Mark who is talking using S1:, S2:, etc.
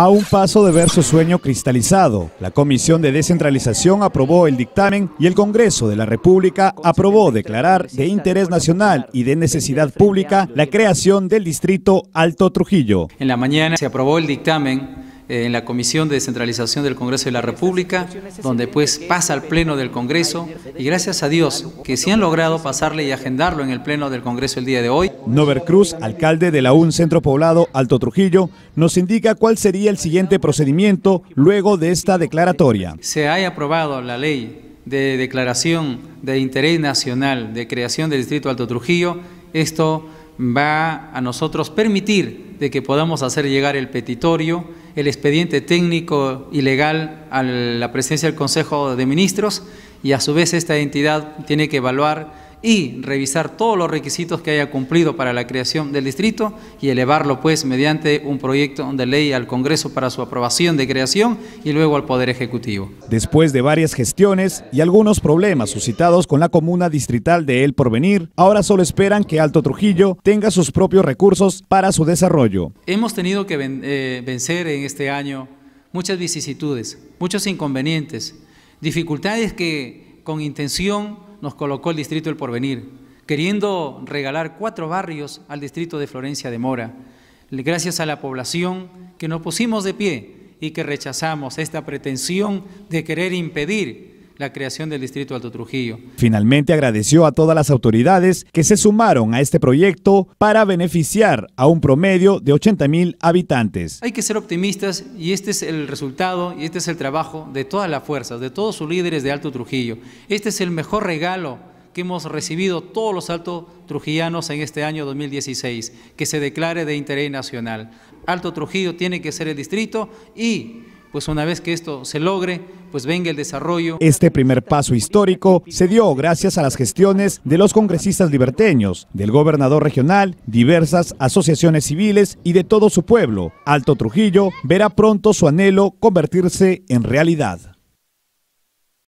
S1: A un paso de ver su sueño cristalizado, la Comisión de Descentralización aprobó el dictamen y el Congreso de la República aprobó declarar de interés nacional y de necesidad pública la creación del distrito Alto Trujillo.
S2: En la mañana se aprobó el dictamen eh, en la Comisión de Descentralización del Congreso de la República, donde pues pasa al Pleno del Congreso y gracias a Dios que se han logrado pasarle y agendarlo en el Pleno del Congreso el día de hoy.
S1: Nover Cruz, alcalde de la UN Centro Poblado Alto Trujillo, nos indica cuál sería el siguiente procedimiento luego de esta declaratoria.
S2: Se ha aprobado la ley de declaración de interés nacional de creación del Distrito Alto Trujillo, esto va a nosotros permitir de que podamos hacer llegar el petitorio, el expediente técnico y legal a la presencia del Consejo de Ministros y a su vez esta entidad tiene que evaluar y revisar todos los requisitos que haya cumplido para la creación del distrito y elevarlo pues mediante un proyecto de ley al Congreso para su aprobación de creación y luego al Poder Ejecutivo.
S1: Después de varias gestiones y algunos problemas suscitados con la comuna distrital de El Porvenir, ahora solo esperan que Alto Trujillo tenga sus propios recursos para su desarrollo.
S2: Hemos tenido que eh, vencer en este año muchas vicisitudes, muchos inconvenientes, dificultades que con intención nos colocó el distrito El Porvenir, queriendo regalar cuatro barrios al distrito de Florencia de Mora. Gracias a la población que nos pusimos de pie y que rechazamos esta pretensión de querer impedir la creación del Distrito Alto Trujillo.
S1: Finalmente agradeció a todas las autoridades que se sumaron a este proyecto para beneficiar a un promedio de 80 mil habitantes.
S2: Hay que ser optimistas y este es el resultado y este es el trabajo de todas las fuerzas, de todos sus líderes de Alto Trujillo. Este es el mejor regalo que hemos recibido todos los alto trujillanos en este año 2016, que se declare de interés nacional. Alto Trujillo tiene que ser el distrito y, pues una vez que esto se logre, pues venga el desarrollo. Este
S1: primer paso histórico se dio gracias a las gestiones de los congresistas liberteños, del gobernador regional, diversas asociaciones civiles y de todo su pueblo. Alto Trujillo verá pronto su anhelo convertirse en realidad.